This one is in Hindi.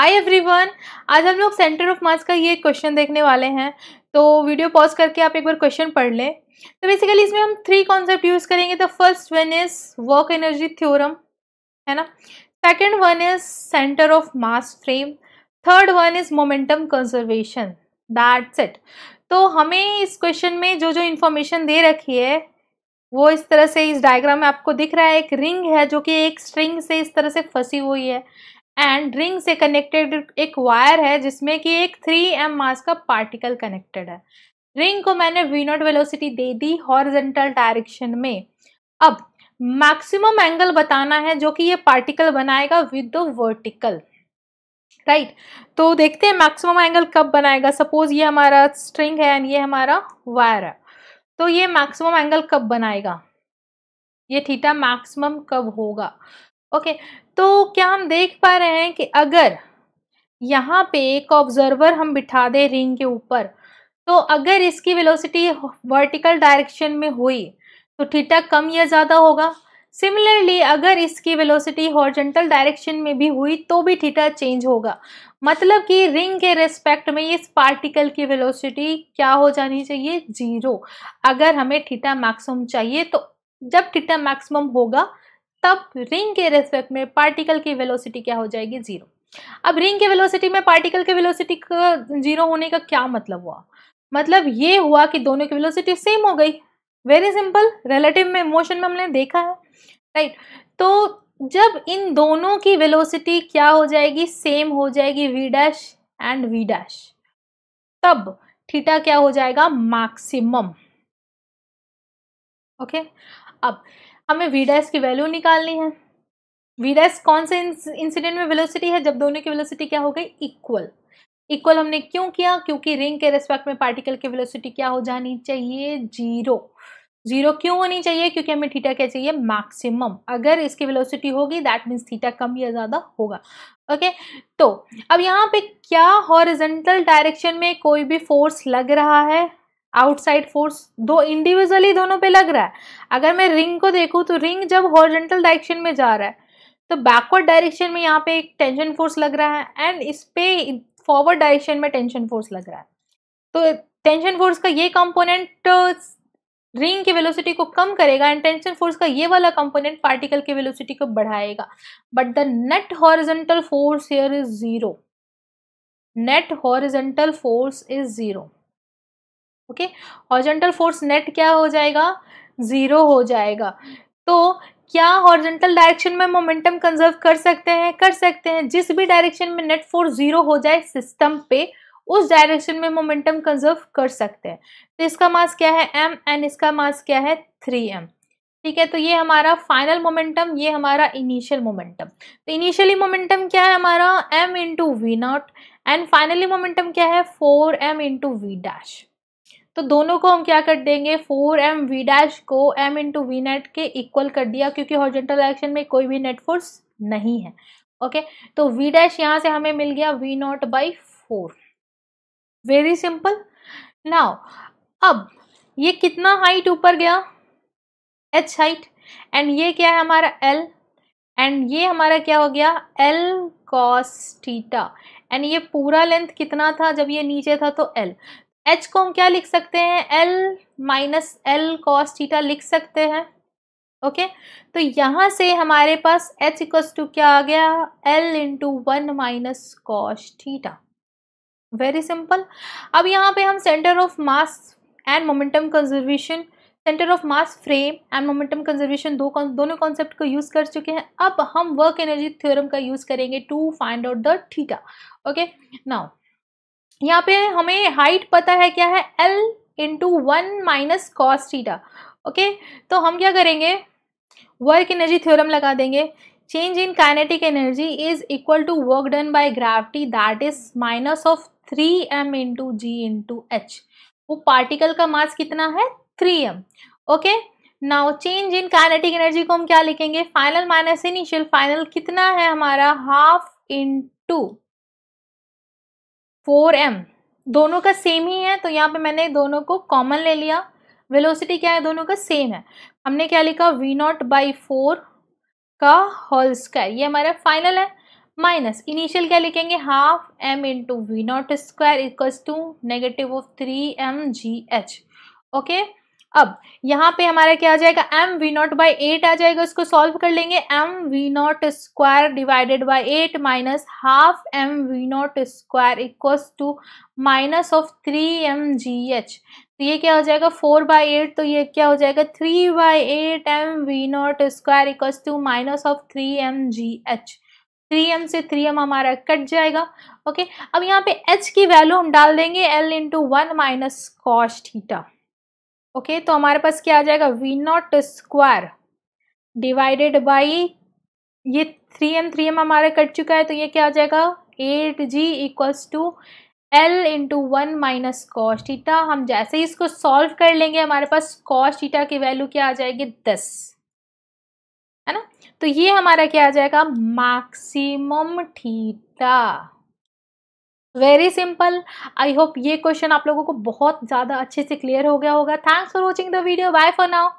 हाय एवरीवन आज हम लोग सेंटर ऑफ मास का ये क्वेश्चन देखने वाले हैं तो वीडियो पॉज करके आप एक बार क्वेश्चन पढ़ लें तो बेसिकली इसमें हम थ्री कॉन्सेप्ट यूज़ करेंगे the first one is work energy theorem है ना second one is centre of mass frame third one is momentum conservation that's it तो हमें इस क्वेश्चन में जो जो इन्फॉर्मेशन दे रखी है वो इस तरह से इस डायग्राम में आपको दिख रहा है एक रिंग है जो कि एक स्ट्रिंग से इस तरह से फंसी हुई है एंड रिंग से कनेक्टेड एक वायर है जिसमें कि एक थ्री एम मास का पार्टिकल कनेक्टेड है रिंग को मैंने वी नॉट वेलोसिटी दे दी हॉर्जेंटल डायरेक्शन में अब मैक्सिमम एंगल बताना है जो कि ये पार्टिकल बनाएगा विद द वर्टिकल राइट तो देखते हैं मैक्सिमम एंगल कब बनाएगा सपोज ये हमारा स्ट्रिंग है एंड ये हमारा वायर है तो ये मैक्सिमम एंगल कब बनाएगा ये थीटा मैक्सिमम कब होगा ओके okay, तो क्या हम देख पा रहे हैं कि अगर यहाँ पे एक ऑब्जर्वर हम बिठा दें रिंग के ऊपर तो अगर इसकी वेलोसिटी वर्टिकल डायरेक्शन में हुई तो थीटा कम या ज़्यादा होगा सिमिलरली अगर इसकी वेलोसिटी हॉर्जेंटल डायरेक्शन में भी हुई तो भी थीटा चेंज होगा मतलब कि रिंग के रेस्पेक्ट में इस पार्टिकल की वेलोसिटी क्या हो जानी चाहिए जीरो अगर हमें थीटा मैक्सिमम चाहिए तो जब थीटा मैक्सिमम होगा तब रिंग के रेस्पेक्ट में पार्टिकल की वेलोसिटी क्या हो जाएगी जीरो अब रिंग के वेलोसिटी में पार्टिकल के वेलोसिटी का जीरो होने का क्या मतलब हुआ मतलब ये हुआ कि दोनों की वेलोसिटी सेम हो गई वेरी सिंपल रिलेटिव में मोशन में हमने देखा है राइट तो जब इन दोनों की वेलोसिटी क्या हो जाएगी सेम हो जाएगी V dash and V dash तब थीटा क्या हो जाएगा मैक्सिमम ओके अब हमें वी डैस की वैल्यू निकालनी है वी डैस कौन से इंसिडेंट में वेलोसिटी है जब दोनों की वेलोसिटी क्या हो गई इक्वल इक्वल हमने क्यों किया क्योंकि रिंग के रेस्पेक्ट में पार्टिकल की वेलोसिटी क्या हो जानी चाहिए जीरो जीरो क्यों होनी चाहिए क्योंकि हमें थीटा क्या चाहिए मैक्सिमम अगर इसकी वेलोसिटी होगी दैट मीन्स थीटा कम या ज़्यादा होगा ओके okay? तो अब यहाँ पे क्या हॉरिजेंटल डायरेक्शन में कोई भी फोर्स लग रहा है आउटसाइड फोर्स दो इंडिविजुअली दोनों पे लग रहा है अगर मैं रिंग को देखूँ तो रिंग जब हॉर्जेंटल डायरेक्शन में जा रहा है तो बैकवर्ड डायरेक्शन में यहाँ पे एक टेंशन फोर्स लग रहा है एंड इस पे फॉरवर्ड डायरेक्शन में टेंशन फोर्स लग रहा है तो टेंशन फोर्स का ये कंपोनेंट रिंग की वेलोसिटी को कम करेगा एंड टेंशन फोर्स का ये वाला कंपोनेंट पार्टिकल की वेलोसिटी को बढ़ाएगा but the net horizontal force here is zero net horizontal force is zero okay horizontal force net क्या हो जाएगा ज़ीरो हो जाएगा तो क्या हॉर्जेंटल डायरेक्शन में मोमेंटम कंजर्व कर सकते हैं कर सकते हैं जिस भी डायरेक्शन में नेट फोर्स ज़ीरो हो जाए सिस्टम पे उस डायरेक्शन में मोमेंटम कंजर्व कर सकते हैं तो इसका मास क्या है एम एंड इसका मास क्या है थ्री एम ठीक है तो ये हमारा फाइनल मोमेंटम ये हमारा इनिशियल मोमेंटम तो इनिशियली मोमेंटम क्या है हमारा M into V naught and finally momentum क्या है four M into V dash तो दोनों को हम क्या कर देंगे फोर एम वी डैश को एम इंटू वी नेट के इक्वल कर दिया क्योंकि हॉर्जेंटल डायरेक्शन में कोई भी नेट फोर्स नहीं है ओके तो वी डैश यहाँ से हमें मिल गया V naught by four very simple now अब ये कितना हाइट ऊपर गया एच हाइट एंड ये क्या है हमारा एल एंड ये हमारा क्या हो गया एल कॉस थीटा एंड ये पूरा लेंथ कितना था जब ये नीचे था तो एल एच को हम क्या लिख सकते हैं L minus L cos theta लिख सकते हैं ओके तो यहाँ से हमारे पास एच इक्वस टू क्या आ गया L into one minus cos theta very simple अब यहाँ पे हम centre of mass and momentum conservation centre of mass frame and momentum conservation दो दोनों कॉन्सेप्ट को यूज़ कर चुके हैं अब हम वर्क एनर्जी थ्योरम का यूज़ करेंगे to find out the theta okay now यहाँ पे हमें हाइट पता है क्या है L into one minus cos theta okay तो हम क्या करेंगे वर्क एनर्जी थ्योरम लगा देंगे change in kinetic energy is equal to work done by gravity that is minus of three M into G into H वो पार्टिकल का मास कितना है three M okay now change in kinetic energy को हम क्या लिखेंगे फाइनल माइनस इनिशियल फाइनल कितना है हमारा half into four M दोनों का सेम ही है तो यहाँ पे मैंने दोनों को कॉमन ले लिया वेलोसिटी क्या है दोनों का सेम है हमने क्या लिखा वी नॉट बाई फोर का होल स्क्वायर ये हमारा फाइनल है माइनस इनिशियल क्या लिखेंगे half M into V naught square equal to negative of three M G H okay अब यहाँ पे हमारा क्या आ जाएगा M V naught by eight आ जाएगा इसको सॉल्व कर लेंगे M V naught square divided by eight minus half M V naught square equals to minus of three M G H तो ये क्या हो जाएगा फोर बाई एट तो ये क्या हो जाएगा three by eight M V naught square equals to minus of three M G H three M से थ्री एम हमारा कट जाएगा ओके अब यहाँ पे एच की वैल्यू हम डाल देंगे L into one minus cos theta okay तो हमारे पास क्या आ जाएगा V naught square divided by ये थ्री एम थ्री एम हमारा कट चुका है तो ये क्या आ जाएगा eight ji equals to L into one minus cos theta हम जैसे ही इसको सॉल्व कर लेंगे हमारे पास कॉस टीटा की वैल्यू क्या आ जाएगी दस है ना तो ये हमारा क्या आ जाएगा maximum theta very simple I hope ये क्वेश्चन आप लोगों को बहुत ज़्यादा अच्छे से क्लियर हो गया होगा thanks for watching the video bye for now